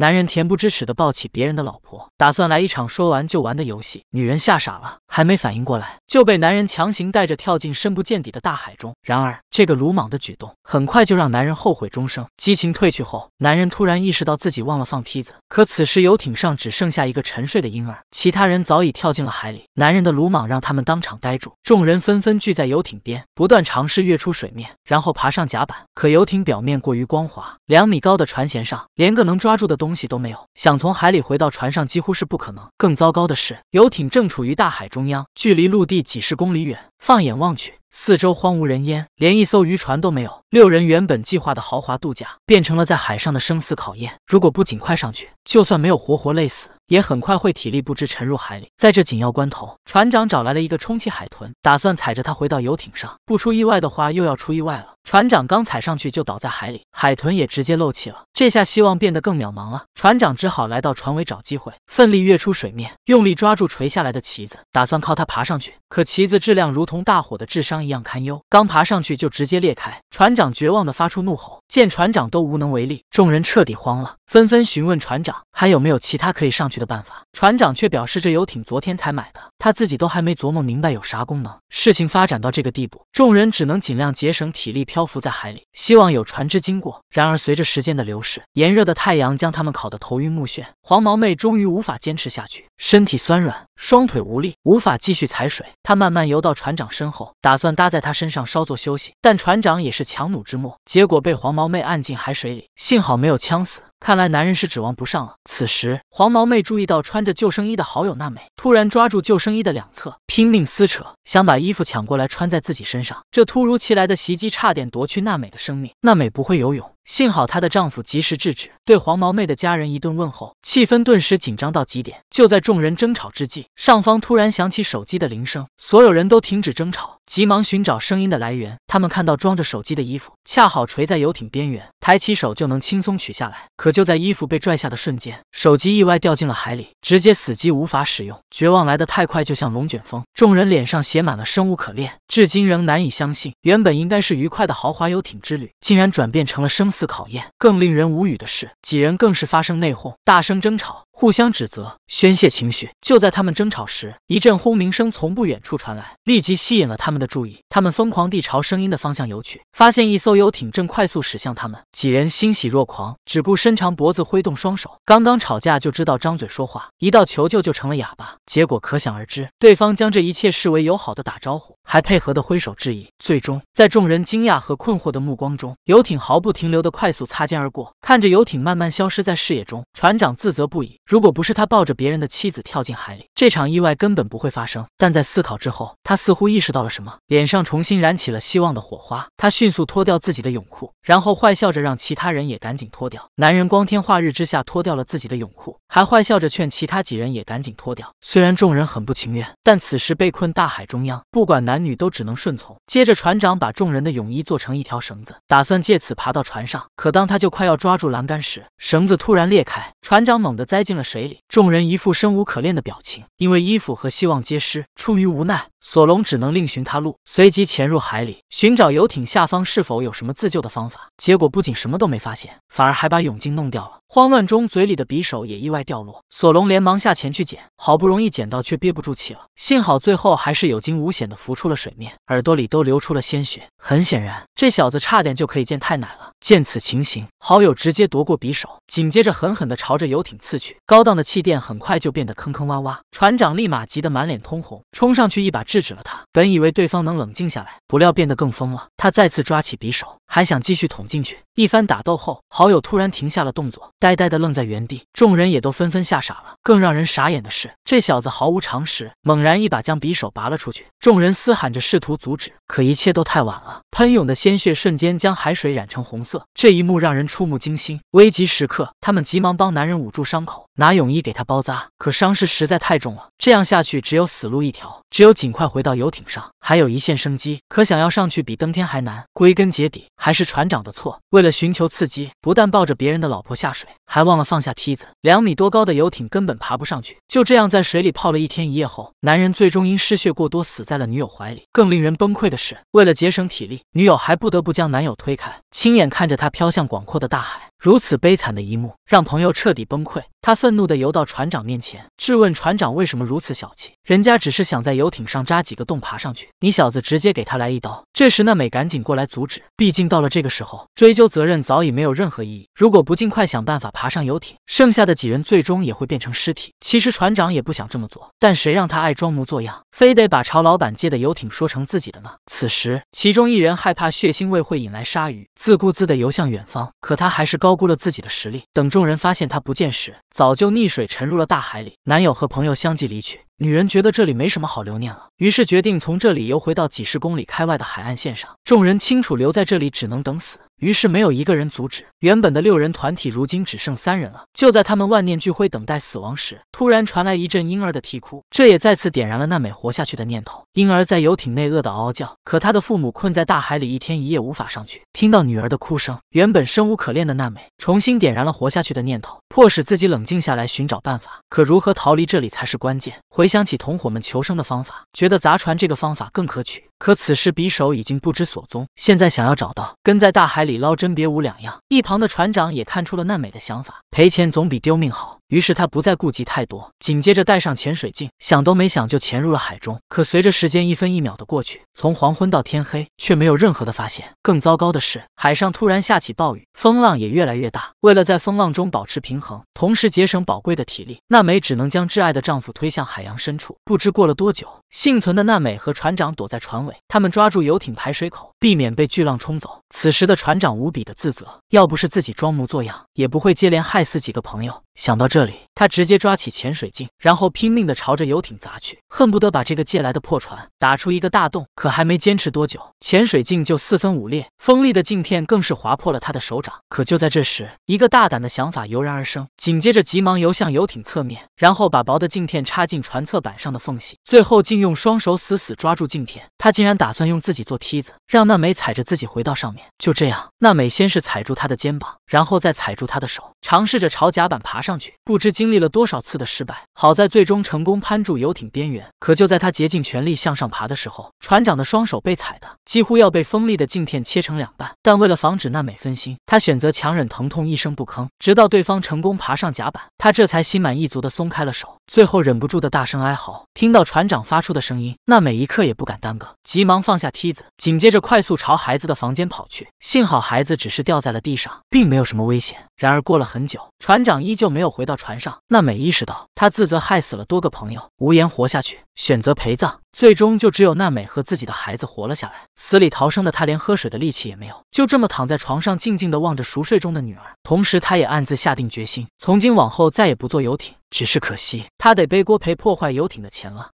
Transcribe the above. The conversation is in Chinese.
男人恬不知耻地抱起别人的老婆，打算来一场说完就玩的游戏。女人吓傻了，还没反应过来，就被男人强行带着跳进深不见底的大海中。然而，这个鲁莽的举动很快就让男人后悔终生。激情褪去后，男人突然意识到自己忘了放梯子，可此时游艇上只剩下一个沉睡的婴儿，其他人早已跳进了海里。男人的鲁莽让他们当场呆住，众人纷纷聚在游艇边，不断尝试跃出水面，然后爬上甲板。可游艇表面过于光滑，两米高的船舷上连个能抓住的东东西都没有，想从海里回到船上几乎是不可能。更糟糕的是，游艇正处于大海中央，距离陆地几十公里远。放眼望去，四周荒无人烟，连一艘渔船都没有。六人原本计划的豪华度假变成了在海上的生死考验。如果不尽快上去，就算没有活活累死，也很快会体力不支沉入海里。在这紧要关头，船长找来了一个充气海豚，打算踩着它回到游艇上。不出意外的话，又要出意外了。船长刚踩上去就倒在海里，海豚也直接漏气了，这下希望变得更渺茫了。船长只好来到船尾找机会，奋力跃出水面，用力抓住垂下来的旗子，打算靠它爬上去。可旗子质量如同大伙的智商一样堪忧，刚爬上去就直接裂开。船长绝望地发出怒吼。见船长都无能为力，众人彻底慌了，纷纷询问船长还有没有其他可以上去的办法。船长却表示这游艇昨天才买的，他自己都还没琢磨明白有啥功能。事情发展到这个地步，众人只能尽量节省体力。漂浮在海里，希望有船只经过。然而，随着时间的流逝，炎热的太阳将他们烤得头晕目眩。黄毛妹终于无法坚持下去，身体酸软，双腿无力，无法继续踩水。她慢慢游到船长身后，打算搭在他身上稍作休息。但船长也是强弩之末，结果被黄毛妹按进海水里，幸好没有呛死。看来男人是指望不上了。此时，黄毛妹注意到穿着救生衣的好友娜美，突然抓住救生衣的两侧，拼命撕扯，想把衣服抢过来穿在自己身上。这突如其来的袭击差点夺去娜美的生命。娜美不会游泳。幸好她的丈夫及时制止，对黄毛妹的家人一顿问候，气氛顿时紧张到极点。就在众人争吵之际，上方突然响起手机的铃声，所有人都停止争吵，急忙寻找声音的来源。他们看到装着手机的衣服恰好垂在游艇边缘，抬起手就能轻松取下来。可就在衣服被拽下的瞬间，手机意外掉进了海里，直接死机无法使用。绝望来得太快，就像龙卷风，众人脸上写满了生无可恋，至今仍难以相信，原本应该是愉快的豪华游艇之旅，竟然转变成了生死。次考验，更令人无语的是，几人更是发生内讧，大声争吵。互相指责，宣泄情绪。就在他们争吵时，一阵轰鸣声从不远处传来，立即吸引了他们的注意。他们疯狂地朝声音的方向游去，发现一艘游艇正快速驶向他们。几人欣喜若狂，只顾伸长脖子，挥动双手。刚刚吵架就知道张嘴说话，一到求救就成了哑巴，结果可想而知。对方将这一切视为友好的打招呼，还配合的挥手致意。最终，在众人惊讶和困惑的目光中，游艇毫不停留的快速擦肩而过。看着游艇慢慢消失在视野中，船长自责不已。如果不是他抱着别人的妻子跳进海里，这场意外根本不会发生。但在思考之后，他似乎意识到了什么，脸上重新燃起了希望的火花。他迅速脱掉自己的泳裤，然后坏笑着让其他人也赶紧脱掉。男人光天化日之下脱掉了自己的泳裤，还坏笑着劝其他几人也赶紧脱掉。虽然众人很不情愿，但此时被困大海中央，不管男女都只能顺从。接着，船长把众人的泳衣做成一条绳子，打算借此爬到船上。可当他就快要抓住栏杆时，绳子突然裂开，船长猛地栽进了。水里，众人一副生无可恋的表情，因为衣服和希望皆失，出于无奈，索隆只能另寻他路，随即潜入海里，寻找游艇下方是否有什么自救的方法。结果不仅什么都没发现，反而还把泳镜弄掉了。慌乱中，嘴里的匕首也意外掉落，索隆连忙下前去捡，好不容易捡到，却憋不住气了。幸好最后还是有惊无险的浮出了水面，耳朵里都流出了鲜血。很显然，这小子差点就可以见太奶了。见此情形，好友直接夺过匕首，紧接着狠狠地朝着游艇刺去。高档的气垫很快就变得坑坑洼洼，船长立马急得满脸通红，冲上去一把制止了他。本以为对方能冷静下来，不料变得更疯了。他再次抓起匕首，还想继续捅进去。一番打斗后，好友突然停下了动作。呆呆的愣在原地，众人也都纷纷吓傻了。更让人傻眼的是，这小子毫无常识，猛然一把将匕首拔了出去。众人嘶喊着试图阻止，可一切都太晚了。喷涌的鲜血瞬间将海水染成红色，这一幕让人触目惊心。危急时刻，他们急忙帮男人捂住伤口，拿泳衣给他包扎。可伤势实在太重了，这样下去只有死路一条。只有尽快回到游艇上，还有一线生机。可想要上去比登天还难。归根结底，还是船长的错。为了寻求刺激，不但抱着别人的老婆下水。还忘了放下梯子，两米多高的游艇根本爬不上去。就这样，在水里泡了一天一夜后，男人最终因失血过多死在了女友怀里。更令人崩溃的是，为了节省体力，女友还不得不将男友推开。亲眼看着他飘向广阔的大海，如此悲惨的一幕让朋友彻底崩溃。他愤怒地游到船长面前，质问船长为什么如此小气？人家只是想在游艇上扎几个洞爬上去，你小子直接给他来一刀！这时，娜美赶紧过来阻止，毕竟到了这个时候，追究责任早已没有任何意义。如果不尽快想办法爬上游艇，剩下的几人最终也会变成尸体。其实船长也不想这么做，但谁让他爱装模作样？非得把朝老板借的游艇说成自己的呢？此时，其中一人害怕血腥味会引来鲨鱼，自顾自地游向远方。可他还是高估了自己的实力。等众人发现他不见时，早就溺水沉入了大海里。男友和朋友相继离去，女人觉得这里没什么好留念了，于是决定从这里游回到几十公里开外的海岸线上。众人清楚，留在这里只能等死。于是没有一个人阻止，原本的六人团体如今只剩三人了。就在他们万念俱灰、等待死亡时，突然传来一阵婴儿的啼哭，这也再次点燃了娜美活下去的念头。婴儿在游艇内饿得嗷嗷叫，可他的父母困在大海里一天一夜无法上去。听到女儿的哭声，原本生无可恋的娜美重新点燃了活下去的念头，迫使自己冷静下来寻找办法。可如何逃离这里才是关键。回想起同伙们求生的方法，觉得砸船这个方法更可取。可此时匕首已经不知所踪，现在想要找到，跟在大海里。里捞针，别无两样。一旁的船长也看出了奈美的想法，赔钱总比丢命好。于是他不再顾及太多，紧接着戴上潜水镜，想都没想就潜入了海中。可随着时间一分一秒的过去，从黄昏到天黑，却没有任何的发现。更糟糕的是，海上突然下起暴雨，风浪也越来越大。为了在风浪中保持平衡，同时节省宝贵的体力，娜美只能将挚爱的丈夫推向海洋深处。不知过了多久，幸存的娜美和船长躲在船尾，他们抓住游艇排水口，避免被巨浪冲走。此时的船长无比的自责，要不是自己装模作样，也不会接连害死几个朋友。想到这里，他直接抓起潜水镜，然后拼命的朝着游艇砸去，恨不得把这个借来的破船打出一个大洞。可还没坚持多久，潜水镜就四分五裂，锋利的镜片更是划破了他的手掌。可就在这时，一个大胆的想法油然而生，紧接着急忙游向游艇侧面，然后把薄的镜片插进船侧板上的缝隙，最后竟用双手死死抓住镜片。他竟然打算用自己做梯子，让娜美踩着自己回到上面。就这样，娜美先是踩住他的肩膀。然后再踩住他的手，尝试着朝甲板爬上去。不知经历了多少次的失败，好在最终成功攀住游艇边缘。可就在他竭尽全力向上爬的时候，船长的双手被踩得几乎要被锋利的镜片切成两半。但为了防止娜美分心，他选择强忍疼痛，一声不吭。直到对方成功爬上甲板，他这才心满意足地松开了手。最后忍不住的大声哀嚎。听到船长发出的声音，娜美一刻也不敢耽搁，急忙放下梯子，紧接着快速朝孩子的房间跑去。幸好孩子只是掉在了地上，并没有。有什么危险？然而过了很久，船长依旧没有回到船上。娜美意识到，她自责害死了多个朋友，无颜活下去，选择陪葬。最终，就只有娜美和自己的孩子活了下来。死里逃生的她，连喝水的力气也没有，就这么躺在床上，静静的望着熟睡中的女儿。同时，她也暗自下定决心，从今往后再也不坐游艇。只是可惜，她得背锅赔破坏游艇的钱了。